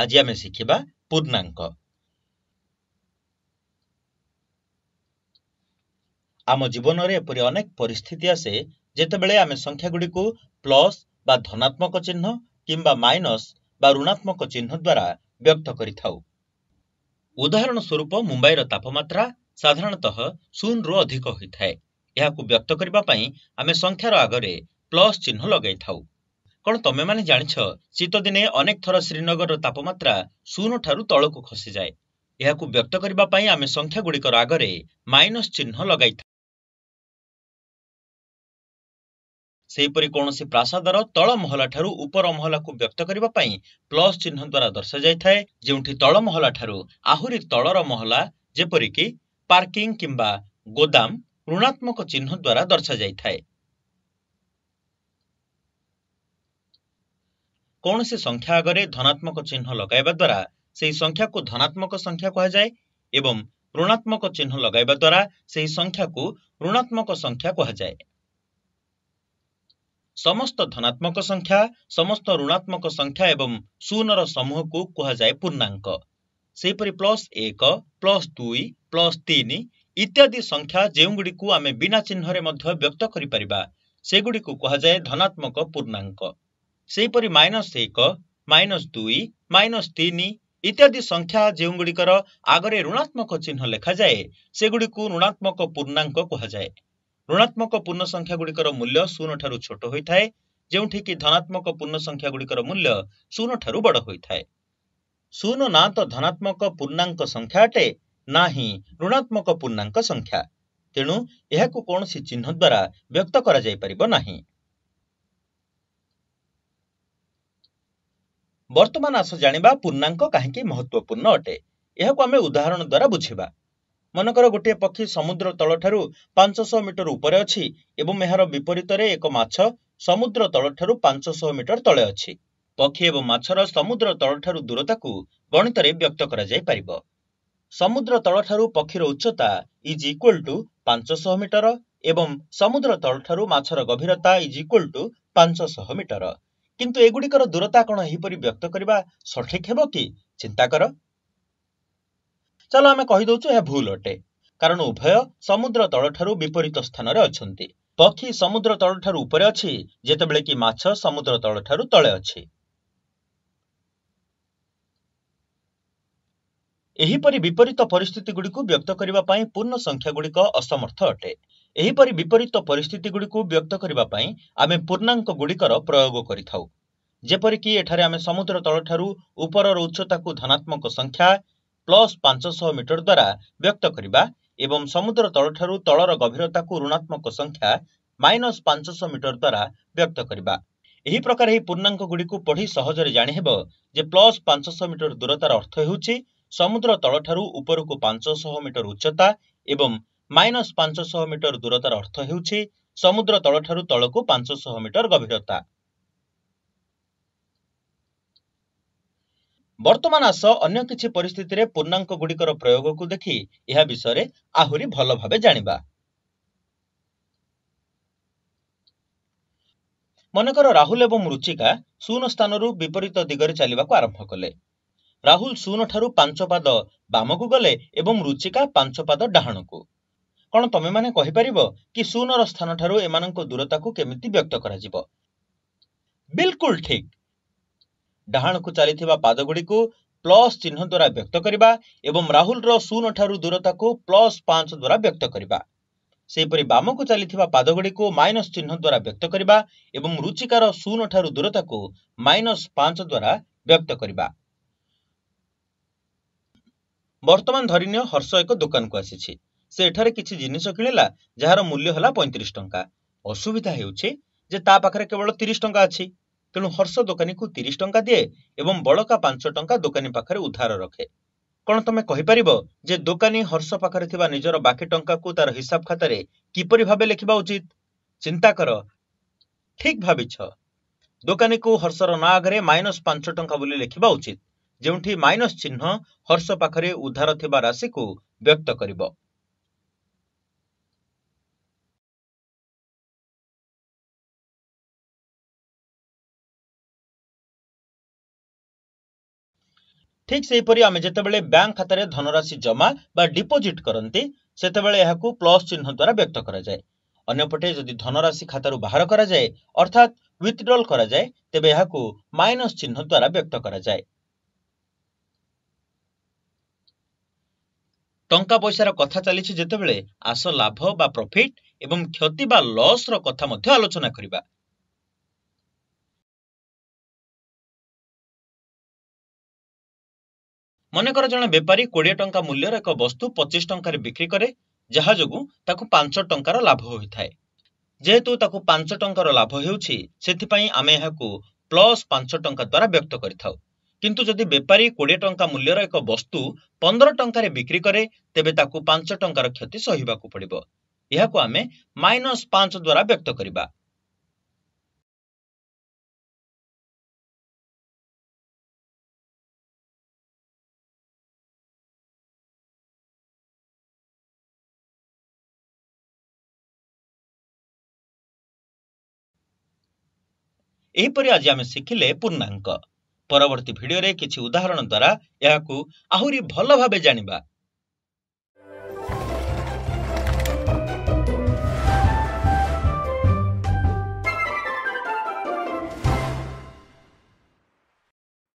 ଆଜି ଆମେ ଶିଖିବା ପୂର୍ଣ୍ଣାଙ୍କ ଆମ ଜୀବନରେ ଏପରି ଅନେକ ପରିସ୍ଥିତି ଆସେ ଯେତେବେଳେ ଆମେ ସଂଖ୍ୟା ଗୁଡ଼ିକୁ ପ୍ଲସ୍ ବା ଧନାତ୍ମକ ଚିହ୍ନ କିମ୍ବା ମାଇନସ୍ ବା ଋଣାତ୍ମକ ଚିହ୍ନ ଦ୍ୱାରା ବ୍ୟକ୍ତ କରିଥାଉ ଉଦାହରଣ ସ୍ୱରୂପ ମୁମ୍ବାଇର ତାପମାତ୍ରା ସାଧାରଣତଃ ଶୂନରୁ ଅଧିକ ହୋଇଥାଏ ଏହାକୁ ବ୍ୟକ୍ତ କରିବା ପାଇଁ ଆମେ ସଂଖ୍ୟାର ଆଗରେ ପ୍ଲସ୍ ଚିହ୍ନ ଲଗାଇଥାଉ କଣ ତମେମାନେ ଜାଣିଛ ଶୀତଦିନେ ଅନେକ ଥର ଶ୍ରୀନଗରର ତାପମାତ୍ରା ଶୂନଠାରୁ ତଳକୁ ଖସିଯାଏ ଏହାକୁ ବ୍ୟକ୍ତ କରିବା ପାଇଁ ଆମେ ସଂଖ୍ୟାଗୁଡ଼ିକର ଆଗରେ ମାଇନସ୍ ଚିହ୍ନ ଲଗାଇଥାଉ ସେହିପରି କୌଣସି ପ୍ରାସାଦର ତଳ ମହଲାଠାରୁ ଉପର ମହଲାକୁ ବ୍ୟକ୍ତ କରିବା ପାଇଁ ପ୍ଲସ୍ ଚିହ୍ନ ଦ୍ୱାରା ଦର୍ଶାଯାଇଥାଏ ଯେଉଁଠି ତଳ ମହଲାଠାରୁ ଆହୁରି ତଳର ମହଲା ଯେପରିକି ପାର୍କିଂ କିମ୍ବା ଗୋଦାମ ଋଣାତ୍ମକ ଚିହ୍ନ ଦ୍ୱାରା ଦର୍ଶାଯାଇଥାଏ କୌଣସି ସଂଖ୍ୟା ଆଗରେ ଧନାତ୍ମକ ଚିହ୍ନ ଲଗାଇବା ଦ୍ୱାରା ସେହି ସଂଖ୍ୟାକୁ ଧନାତ୍ମକ ସଂଖ୍ୟା କୁହାଯାଏ ଏବଂ ଋଣାତ୍ମକ ଚିହ୍ନ ଲଗାଇବା ଦ୍ୱାରା ସେହି ସଂଖ୍ୟାକୁ ଋଣାତ୍ମକ ସଂଖ୍ୟା କୁହାଯାଏ ସମସ୍ତ ଧନାତ୍ମକ ସଂଖ୍ୟା ସମସ୍ତ ଋଣାତ୍ମକ ସଂଖ୍ୟା ଏବଂ ଶୂନର ସମୂହକୁ କୁହାଯାଏ ପୂର୍ଣ୍ଣାଙ୍କ ସେହିପରି ପ୍ଲସ୍ ଏକ ପ୍ଲସ୍ ଦୁଇ ପ୍ଲସ୍ ତିନି ଇତ୍ୟାଦି ସଂଖ୍ୟା ଯେଉଁଗୁଡ଼ିକୁ ଆମେ ବିନା ଚିହ୍ନରେ ମଧ୍ୟ ବ୍ୟକ୍ତ କରିପାରିବା ସେଗୁଡ଼ିକୁ କୁହାଯାଏ ଧନାତ୍ମକ ପୂର୍ଣ୍ଣାଙ୍କ ସେହିପରି ମାଇନସ୍ ଏକ ମାଇନସ୍ ଦୁଇ ମାଇନସ୍ ତିନି ଇତ୍ୟାଦି ସଂଖ୍ୟା ଯେଉଁଗୁଡ଼ିକର ଆଗରେ ଋଣାତ୍ମକ ଚିହ୍ନ ଲେଖାଯାଏ ସେଗୁଡ଼ିକୁ ଋଣାତ୍ମକ ପୂର୍ଣ୍ଣାଙ୍କ କୁହାଯାଏ ଋଣାତ୍ମକ ପୂର୍ଣ୍ଣ ସଂଖ୍ୟା ଗୁଡ଼ିକର ମୂଲ୍ୟ ଶୂନ ଠାରୁ ଛୋଟ ହୋଇଥାଏ ଯେଉଁଠିକି ଧନାତ୍ମକ ପୂର୍ଣ୍ଣ ସଂଖ୍ୟା ଗୁଡ଼ିକର ମୂଲ୍ୟ ଶୂନ ଠାରୁ ବଡ଼ ହୋଇଥାଏ ଶୂନ ନା ତ ଧନାତ୍ମକ ପୂର୍ଣ୍ଣାଙ୍କ ସଂଖ୍ୟା ଅଟେ ନା ହିଁ ଋଣାତ୍ମକ ପୂର୍ଣ୍ଣାଙ୍କ ସଂଖ୍ୟା ତେଣୁ ଏହାକୁ କୌଣସି ଚିହ୍ନ ଦ୍ୱାରା ବ୍ୟକ୍ତ କରାଯାଇପାରିବ ନାହିଁ ବର୍ତ୍ତମାନ ଆସ ଜାଣିବା ପୂର୍ଣ୍ଣାଙ୍କ କାହିଁକି ମହତ୍ଵପୂର୍ଣ୍ଣ ଅଟେ ଏହାକୁ ଆମେ ଉଦାହରଣ ଦ୍ୱାରା ବୁଝିବା ମନେକର ଗୋଟିଏ ପକ୍ଷୀ ସମୁଦ୍ର ତଳଠାରୁ ପାଞ୍ଚଶହ ମିଟର ଉପରେ ଅଛି ଏବଂ ଏହାର ବିପରୀତରେ ଏକ ମାଛ ସମୁଦ୍ର ତଳଠାରୁ ପାଞ୍ଚଶହ ମିଟର ତଳେ ଅଛି ପକ୍ଷୀ ଏବଂ ମାଛର ସମୁଦ୍ର ତଳଠାରୁ ଦୂରତାକୁ ଗଣିତରେ ବ୍ୟକ୍ତ କରାଯାଇପାରିବ ସମୁଦ୍ର ତଳଠାରୁ ପକ୍ଷୀର ଉଚ୍ଚତା ଇଜ୍ ଇକ୍ୱାଲ୍ ଟୁ ପାଞ୍ଚଶହ ମିଟର ଏବଂ ସମୁଦ୍ର ତଳଠାରୁ ମାଛର ଗଭୀରତା ଇଜ୍ ଇକ୍ୱାଲ୍ ଟୁ ପାଞ୍ଚଶହ ମିଟର କିନ୍ତୁ ଏଗୁଡ଼ିକର ଦୂରତା କ'ଣ ଏହିପରି ବ୍ୟକ୍ତ କରିବା ସଠିକ୍ ହେବ କି ଚିନ୍ତା କର ଚାଲ ଆମେ କହିଦେଉଛୁ ଏହା ଭୁଲ ଅଟେ କାରଣ ଉଭୟ ସମୁଦ୍ର ତଳ ଠାରୁ ବିପରୀତ ସ୍ଥାନରେ ଅଛନ୍ତି ପକ୍ଷୀ ସମୁଦ୍ର ତଳ ଠାରୁ ଉପରେ ଅଛି ଯେତେବେଳେ କି ମାଛ ସମୁଦ୍ର ତଳ ଠାରୁ ତଳେ ଅଛି ଏହିପରି ବିପରୀତ ପରିସ୍ଥିତି ଗୁଡ଼ିକୁ ବ୍ୟକ୍ତ କରିବା ପାଇଁ ପୂର୍ଣ୍ଣ ସଂଖ୍ୟା ଗୁଡ଼ିକ ଅସମର୍ଥ ଅଟେ ଏହିପରି ବିପରୀତ ପରିସ୍ଥିତିଗୁଡ଼ିକୁ ବ୍ୟକ୍ତ କରିବା ପାଇଁ ଆମେ ପୂର୍ଣ୍ଣାଙ୍କ ଗୁଡ଼ିକର ପ୍ରୟୋଗ କରିଥାଉ ଯେପରିକି ଏଠାରେ ଆମେ ସମୁଦ୍ର ତଳଠାରୁ ଉପରର ଉଚ୍ଚତାକୁ ଧନାତ୍ମକ ସଂଖ୍ୟା ପ୍ଲସ୍ ପାଞ୍ଚଶହ ମିଟର ଦ୍ୱାରା ବ୍ୟକ୍ତ କରିବା ଏବଂ ସମୁଦ୍ର ତଳଠାରୁ ତଳର ଗଭୀରତାକୁ ଋଣାତ୍ମକ ସଂଖ୍ୟା ମାଇନସ୍ ପାଞ୍ଚଶହ ମିଟର ଦ୍ୱାରା ବ୍ୟକ୍ତ କରିବା ଏହି ପ୍ରକାର ଏହି ପୂର୍ଣ୍ଣାଙ୍କଗୁଡ଼ିକୁ ପଢ଼ି ସହଜରେ ଜାଣିହେବ ଯେ ପ୍ଲସ୍ ପାଞ୍ଚଶହ ମିଟର ଦୂରତାର ଅର୍ଥ ହେଉଛି ସମୁଦ୍ର ତଳଠାରୁ ଉପରକୁ ପାଞ୍ଚଶହ ମିଟର ଉଚ୍ଚତା ଏବଂ ମାଇନସ୍ ପାଞ୍ଚଶହ ମିଟର ଦୂରତାର ଅର୍ଥ ହେଉଛି ସମୁଦ୍ର ତଳଠାରୁ ତଳକୁ ପାଞ୍ଚଶହ ମିଟର ଗଭୀରତା ବର୍ତ୍ତମାନ ଆସ ଅନ୍ୟ କିଛି ପରିସ୍ଥିତିରେ ପୂର୍ଣ୍ଣାଙ୍କ ଗୁଡ଼ିକର ପ୍ରୟୋଗକୁ ଦେଖି ଏହା ବିଷୟରେ ଆହୁରି ଭଲ ଭାବେ ଜାଣିବା ମନେକର ରାହୁଲ ଏବଂ ରୁଚିକା ଶୂନ ସ୍ଥାନରୁ ବିପରୀତ ଦିଗରେ ଚାଲିବାକୁ ଆରମ୍ଭ କଲେ ରାହୁଲ ଶୂନ ଠାରୁ ପାଞ୍ଚ ପାଦ ବାମକୁ ଗଲେ ଏବଂ ରୁଚିକା ପାଞ୍ଚ ପାଦ ଡାହାଣକୁ କ'ଣ ତମେମାନେ କହିପାରିବ କି ଶୂନର ସ୍ଥାନଠାରୁ ଏମାନଙ୍କ ଦୂରତାକୁ କେମିତି ବ୍ୟକ୍ତ କରାଯିବ ବିଲକୁଲ ଠିକ୍ ଡାହାଣକୁ ଚାଲିଥିବା ପାଦଗୁଡ଼ିକୁ ପ୍ଲସ୍ ଚିହ୍ନ ଦ୍ୱାରା ବ୍ୟକ୍ତ କରିବା ଏବଂ ରାହୁଲର ଶୂନଠାରୁ ଦୂରତାକୁ ପ୍ଲସ୍ ପାଞ୍ଚ ଦ୍ୱାରା ବ୍ୟକ୍ତ କରିବା ସେହିପରି ବାମକୁ ଚାଲିଥିବା ପାଦଗୁଡ଼ିକୁ ମାଇନସ୍ ଚିହ୍ନ ଦ୍ୱାରା ବ୍ୟକ୍ତ କରିବା ଏବଂ ରୁଚିକାର ଶୂନଠାରୁ ଦୂରତାକୁ ମାଇନସ୍ ପାଞ୍ଚ ଦ୍ୱାରା ବ୍ୟକ୍ତ କରିବା ବର୍ତ୍ତମାନ ଧରିନିଅ ହର୍ଷ ଏକ ଦୋକାନକୁ ଆସିଛି ସେ ଏଠାରେ କିଛି ଜିନିଷ କିଣିଲା ଯାହାର ମୂଲ୍ୟ ହେଲା ପଇଁତିରିଶ ଟଙ୍କା ଅସୁବିଧା ହେଉଛି ଯେ ତା ପାଖରେ କେବଳ ତିରିଶ ଟଙ୍କା ଅଛି ତେଣୁ ହର୍ଷ ଦୋକାନୀକୁ ତିରିଶ ଟଙ୍କା ଦିଏ ଏବଂ ବଳକା ପାଞ୍ଚ ଟଙ୍କା ଦୋକାନୀ ପାଖରେ ଉଦ୍ଧାର ରଖେ କ'ଣ ତୁମେ କହିପାରିବ ଯେ ଦୋକାନୀ ହର୍ଷ ପାଖରେ ଥିବା ନିଜର ବାକି ଟଙ୍କାକୁ ତାର ହିସାବ ଖାତାରେ କିପରି ଭାବେ ଲେଖିବା ଉଚିତ ଚିନ୍ତା କର ଠିକ୍ ଭାବିଛ ଦୋକାନୀକୁ ହର୍ଷର ନାଁ ଆଗରେ ମାଇନସ୍ ପାଞ୍ଚ ଟଙ୍କା ବୋଲି ଲେଖିବା ଉଚିତ ଯେଉଁଠି ମାଇନସ୍ ଚିହ୍ନ ହର୍ଷ ପାଖରେ ଉଦ୍ଧାର ଥିବା ରାଶିକୁ ବ୍ୟକ୍ତ କରିବ ঠিক ସେହିପରି ଆମେ ଯେତେବେଳେ ବ୍ୟାଙ୍କ ଖାତାରେ ଧନରାଶି ଜମା ବା ଡିପୋଜିଟ୍ କରନ୍ତି ସେତେବେଳେ ଏହାକୁ ପ୍ଲସ୍ ଚିହ୍ନ ଦ୍ୱାରା ବ୍ୟକ୍ତ କରାଯାଏ ଅନ୍ୟପଟେ ଯଦି ଧନରାଶି ଖାତାରୁ ବାହାର କରାଯାଏ ଅର୍ଥାତ୍ ୱିଥଡ୍ରଲ୍ କରାଯାଏ ତେବେ ଏହାକୁ ମାଇନସ୍ ଚିହ୍ନ ଦ୍ୱାରା ବ୍ୟକ୍ତ କରାଯାଏ ଟଙ୍କା ପଇସାର କଥା ଚାଲିଛି ଯେତେବେଳେ ଆସ ଲାଭ ବା ପ୍ରଫିଟ୍ ଏବଂ କ୍ଷତି ବା ଲସ୍ର କଥା ମଧ୍ୟ ଆଲୋଚନା କରିବା ମନେକର ଜଣେ ବେପାରୀ କୋଡ଼ିଏ ଟଙ୍କା ମୂଲ୍ୟର ଏକ ବସ୍ତୁ ପଚିଶ ଟଙ୍କାରେ ବିକ୍ରି କରେ ଯାହା ଯୋଗୁଁ ତାକୁ ପାଞ୍ଚ ଟଙ୍କାର ଲାଭ ହୋଇଥାଏ ଯେହେତୁ ତାକୁ ପାଞ୍ଚ ଟଙ୍କାର ଲାଭ ହେଉଛି ସେଥିପାଇଁ ଆମେ ଏହାକୁ ପ୍ଲସ୍ ପାଞ୍ଚ ଟଙ୍କା ଦ୍ୱାରା ବ୍ୟକ୍ତ କରିଥାଉ କିନ୍ତୁ ଯଦି ବେପାରୀ କୋଡ଼ିଏ ଟଙ୍କା ମୂଲ୍ୟର ଏକ ବସ୍ତୁ ପନ୍ଦର ଟଙ୍କାରେ ବିକ୍ରି କରେ ତେବେ ତାକୁ ପାଞ୍ଚ ଟଙ୍କାର କ୍ଷତି ସହିବାକୁ ପଡ଼ିବ ଏହାକୁ ଆମେ ମାଇନସ୍ ପାଞ୍ଚ ଦ୍ୱାରା ବ୍ୟକ୍ତ କରିବା ଏହିପରି ଆଜି ଆମେ ଶିଖିଲେ ପୂର୍ଣ୍ଣାଙ୍କ ପରବର୍ତ୍ତୀ ଭିଡ଼ିଓରେ କିଛି ଉଦାହରଣ ଦ୍ୱାରା ଏହାକୁ ଆହୁରି ଭଲ ଭାବେ ଜାଣିବା